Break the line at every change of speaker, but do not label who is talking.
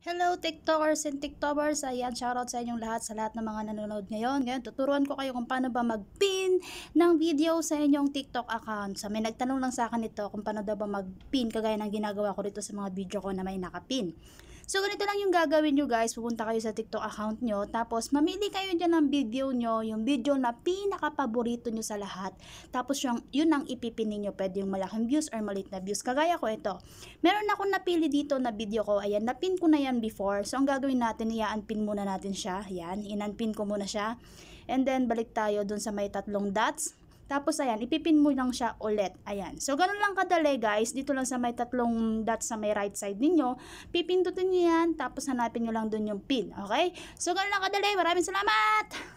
Hello TikTokers and TikTokers. Ayan, shoutout sa inyong lahat sa lahat ng mga nanonood ngayon. Ngayon, tuturuan ko kayo kung paano ba mag-pin ng video sa inyong TikTok account. Sa so, may nagtanong lang sa akin ito kung paano daw ba mag-pin kagaya ng ginagawa ko dito sa mga video ko na may nakapin. So, ganito lang yung gagawin nyo guys. Pupunta kayo sa TikTok account nyo. Tapos, mamili kayo dyan ng video nyo. Yung video na pinakapaborito nyo sa lahat. Tapos, yung, yun ang ipipin ninyo. Pwede yung malaking views or malit na views. Kagaya ko ito. Meron akong napili dito na video ko. Ayan, napin ko na yan yan before. So, ang gagawin natin, i-unpin muna natin siya. Yan, in-unpin ko muna siya. And then, balik tayo dun sa may tatlong dots. Tapos, ayan, ipipin mo lang siya ulit. Ayan. So, ganun lang kadali, guys. Dito lang sa may tatlong dots sa may right side ninyo. Pipindutin nyo yan. Tapos, hanapin nyo lang dun yung pin. Okay? So, ganun lang kadali. Maraming salamat!